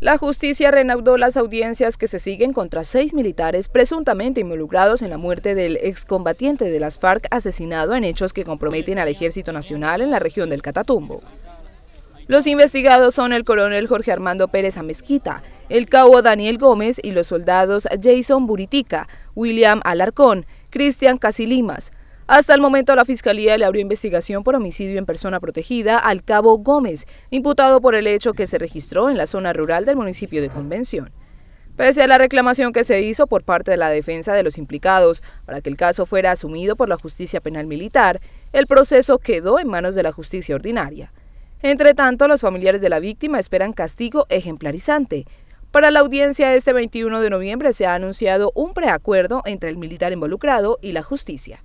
La justicia reanudó las audiencias que se siguen contra seis militares presuntamente involucrados en la muerte del excombatiente de las FARC asesinado en hechos que comprometen al Ejército Nacional en la región del Catatumbo. Los investigados son el coronel Jorge Armando Pérez Amezquita, el cabo Daniel Gómez y los soldados Jason Buritica, William Alarcón, Cristian Casilimas, hasta el momento la Fiscalía le abrió investigación por homicidio en persona protegida al cabo Gómez, imputado por el hecho que se registró en la zona rural del municipio de Convención. Pese a la reclamación que se hizo por parte de la defensa de los implicados para que el caso fuera asumido por la justicia penal militar, el proceso quedó en manos de la justicia ordinaria. Entre tanto, los familiares de la víctima esperan castigo ejemplarizante. Para la audiencia este 21 de noviembre se ha anunciado un preacuerdo entre el militar involucrado y la justicia.